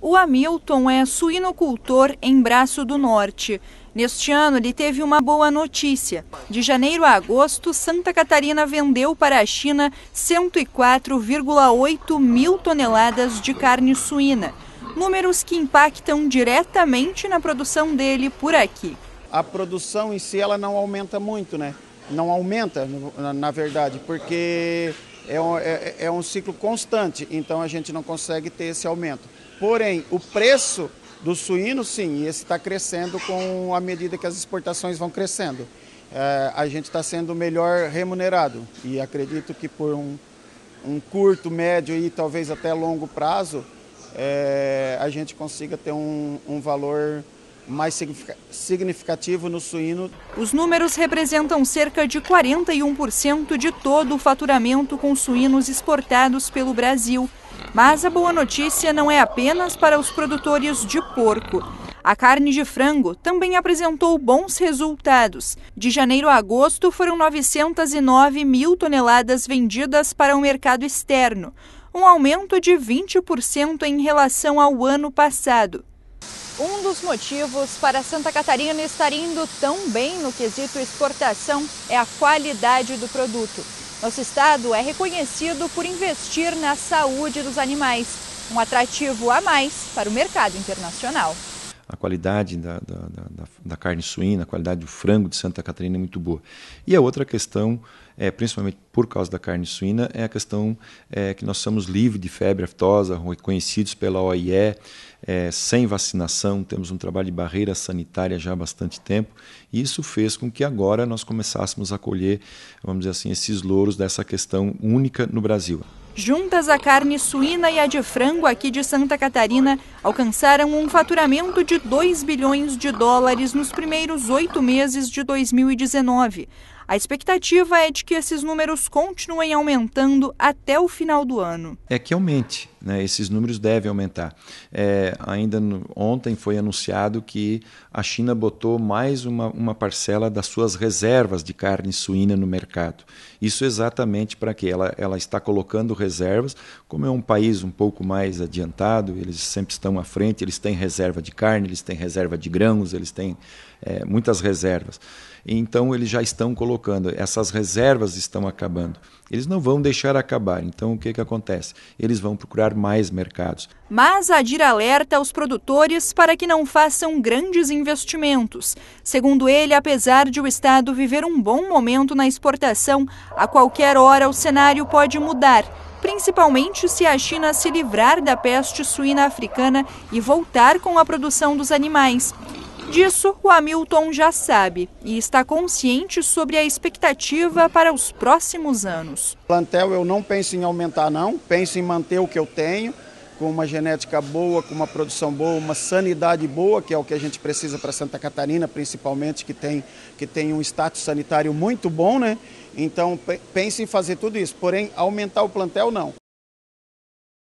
O Hamilton é suinocultor em Braço do Norte. Neste ano, ele teve uma boa notícia. De janeiro a agosto, Santa Catarina vendeu para a China 104,8 mil toneladas de carne suína, números que impactam diretamente na produção dele por aqui. A produção em si ela não aumenta muito, né? Não aumenta, na verdade, porque é um, é, é um ciclo constante, então a gente não consegue ter esse aumento. Porém, o preço do suíno, sim, esse está crescendo com a medida que as exportações vão crescendo. É, a gente está sendo melhor remunerado e acredito que por um, um, curto, médio e talvez até longo prazo, é, a gente consiga ter um, um valor mais significativo no suíno. Os números representam cerca de 41% de todo o faturamento com suínos exportados pelo Brasil. Mas a boa notícia não é apenas para os produtores de porco. A carne de frango também apresentou bons resultados. De janeiro a agosto, foram 909 mil toneladas vendidas para o mercado externo, um aumento de 20% em relação ao ano passado. Um dos motivos para Santa Catarina estar indo tão bem no quesito exportação é a qualidade do produto. Nosso estado é reconhecido por investir na saúde dos animais, um atrativo a mais para o mercado internacional. A qualidade da, da, da, da carne suína, a qualidade do frango de Santa Catarina é muito boa. E a outra questão, é principalmente por causa da carne suína é a questão é, que nós somos livres de febre aftosa, reconhecidos pela OIE, é, sem vacinação, temos um trabalho de barreira sanitária já há bastante tempo. E isso fez com que agora nós começássemos a colher, vamos dizer assim, esses louros dessa questão única no Brasil. Juntas, a carne suína e a de frango aqui de Santa Catarina alcançaram um faturamento de 2 bilhões de dólares nos primeiros oito meses de 2019. A expectativa é de que esses números continuem aumentando até o final do ano. É que aumente né? Esses números devem aumentar. É, ainda no, ontem foi anunciado que a China botou mais uma, uma parcela das suas reservas de carne suína no mercado. Isso exatamente para quê? Ela, ela está colocando reservas, como é um país um pouco mais adiantado, eles sempre estão à frente, eles têm reserva de carne, eles têm reserva de grãos, eles têm é, muitas reservas. Então, eles já estão colocando, essas reservas estão acabando. Eles não vão deixar acabar. Então, o que, que acontece? Eles vão procurar mais mercados. Mas a DIR alerta os produtores para que não façam grandes investimentos. Segundo ele, apesar de o Estado viver um bom momento na exportação, a qualquer hora o cenário pode mudar. Principalmente se a China se livrar da peste suína africana e voltar com a produção dos animais. Disso, o Hamilton já sabe e está consciente sobre a expectativa para os próximos anos. Plantel eu não penso em aumentar não, penso em manter o que eu tenho, com uma genética boa, com uma produção boa, uma sanidade boa, que é o que a gente precisa para Santa Catarina, principalmente, que tem, que tem um status sanitário muito bom, né? Então pense em fazer tudo isso, porém aumentar o plantel não.